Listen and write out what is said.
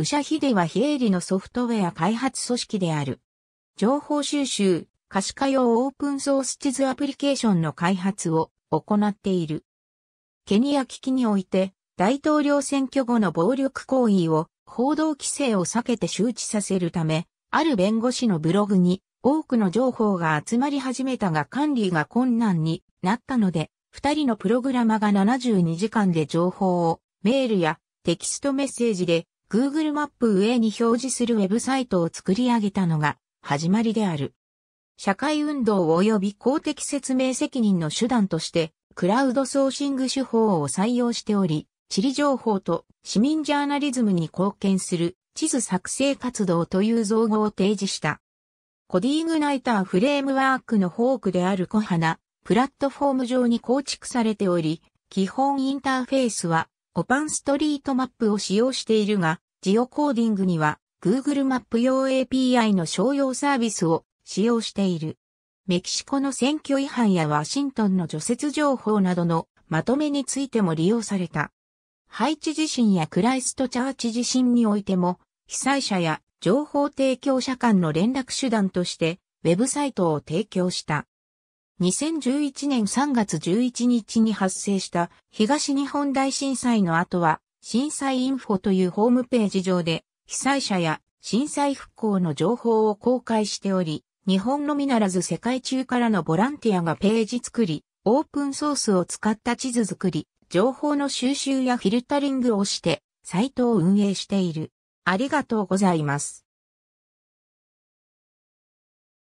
ウシャヒデは非営利のソフトウェア開発組織である。情報収集、可視化用オープンソース地図アプリケーションの開発を行っている。ケニア危機において、大統領選挙後の暴力行為を報道規制を避けて周知させるため、ある弁護士のブログに多くの情報が集まり始めたが管理が困難になったので、二人のプログラマが72時間で情報をメールやテキストメッセージで Google マップ上に表示するウェブサイトを作り上げたのが始まりである。社会運動及び公的説明責任の手段として、クラウドソーシング手法を採用しており、地理情報と市民ジャーナリズムに貢献する地図作成活動という造語を提示した。コディーグナイターフレームワークのフォークである小花、プラットフォーム上に構築されており、基本インターフェースはオパンストリートマップを使用しているが、ジオコーディングには Google マップ用 API の商用サービスを使用している。メキシコの選挙違反やワシントンの除雪情報などのまとめについても利用された。ハイチ地震やクライストチャーチ地震においても、被災者や情報提供者間の連絡手段として、ウェブサイトを提供した。2011年3月11日に発生した東日本大震災の後は、震災インフォというホームページ上で、被災者や震災復興の情報を公開しており、日本のみならず世界中からのボランティアがページ作り、オープンソースを使った地図作り、情報の収集やフィルタリングをして、サイトを運営している。ありがとうございます。